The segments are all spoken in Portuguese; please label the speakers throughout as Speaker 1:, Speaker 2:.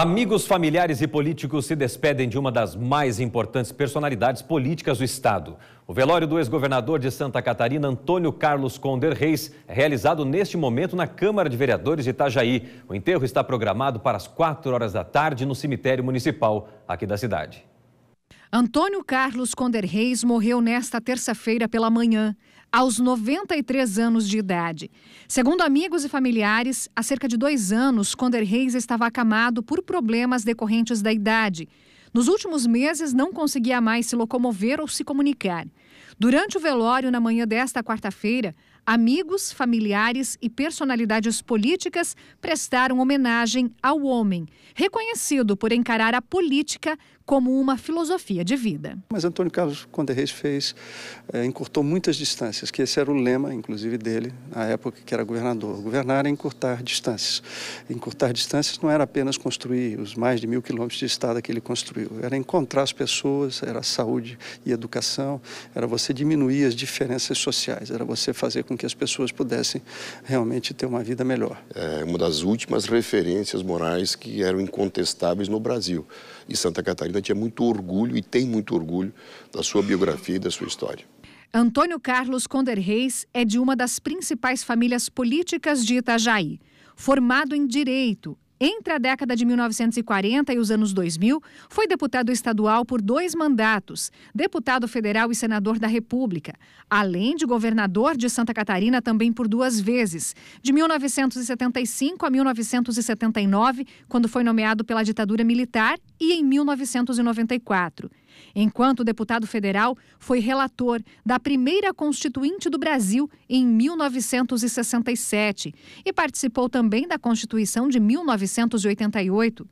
Speaker 1: Amigos, familiares e políticos se despedem de uma das mais importantes personalidades políticas do Estado. O velório do ex-governador de Santa Catarina, Antônio Carlos Conder Reis, é realizado neste momento na Câmara de Vereadores de Itajaí. O enterro está programado para as 4 horas da tarde no cemitério municipal aqui da cidade. Antônio Carlos Conder Reis morreu nesta terça-feira pela manhã, aos 93 anos de idade. Segundo amigos e familiares, há cerca de dois anos, Conder Reis estava acamado por problemas decorrentes da idade. Nos últimos meses, não conseguia mais se locomover ou se comunicar. Durante o velório, na manhã desta quarta-feira, Amigos, familiares e personalidades políticas prestaram homenagem ao homem, reconhecido por encarar a política como uma filosofia de vida.
Speaker 2: Mas Antônio Carlos Conde Reis fez, é, encurtou muitas distâncias, que esse era o lema, inclusive, dele, na época que era governador. Governar é encurtar distâncias. Encurtar distâncias não era apenas construir os mais de mil quilômetros de estrada que ele construiu, era encontrar as pessoas, era saúde e educação, era você diminuir as diferenças sociais, era você fazer com que as pessoas pudessem realmente ter uma vida melhor. É uma das últimas referências morais que eram incontestáveis no Brasil. E Santa Catarina tinha muito orgulho e tem muito orgulho da sua biografia e da sua história.
Speaker 1: Antônio Carlos Conder Reis é de uma das principais famílias políticas de Itajaí. Formado em Direito, entre a década de 1940 e os anos 2000, foi deputado estadual por dois mandatos, deputado federal e senador da República, além de governador de Santa Catarina também por duas vezes, de 1975 a 1979, quando foi nomeado pela ditadura militar, e em 1994. Enquanto deputado federal, foi relator da primeira Constituinte do Brasil em 1967 e participou também da Constituição de 1988.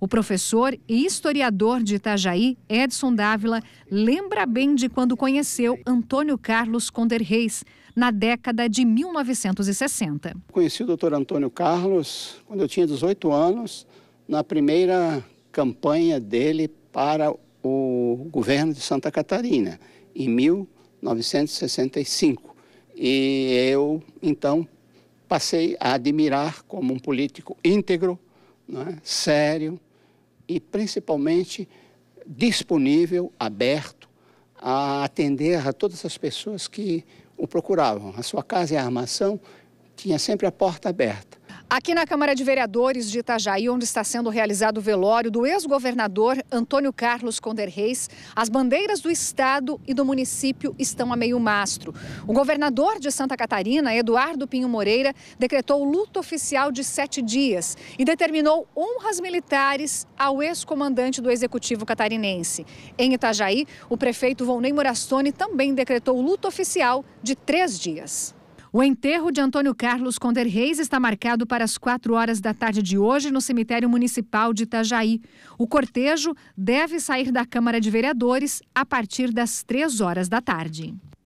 Speaker 1: O professor e historiador de Itajaí, Edson Dávila, lembra bem de quando conheceu Antônio Carlos Conder Reis, na década de 1960.
Speaker 3: Conheci o doutor Antônio Carlos quando eu tinha 18 anos, na primeira campanha dele para o governo de Santa Catarina, em 1965. E eu, então, passei a admirar como um político íntegro, né, sério e principalmente disponível, aberto a atender a todas as pessoas que o procuravam. A sua casa e é a armação tinha sempre a porta aberta.
Speaker 1: Aqui na Câmara de Vereadores de Itajaí, onde está sendo realizado o velório do ex-governador Antônio Carlos Conder Reis, as bandeiras do estado e do município estão a meio mastro. O governador de Santa Catarina, Eduardo Pinho Moreira, decretou luto oficial de sete dias e determinou honras militares ao ex-comandante do Executivo catarinense. Em Itajaí, o prefeito Volney Morastone também decretou luto oficial de três dias. O enterro de Antônio Carlos Conder Reis está marcado para as 4 horas da tarde de hoje no cemitério municipal de Itajaí. O cortejo deve sair da Câmara de Vereadores a partir das 3 horas da tarde.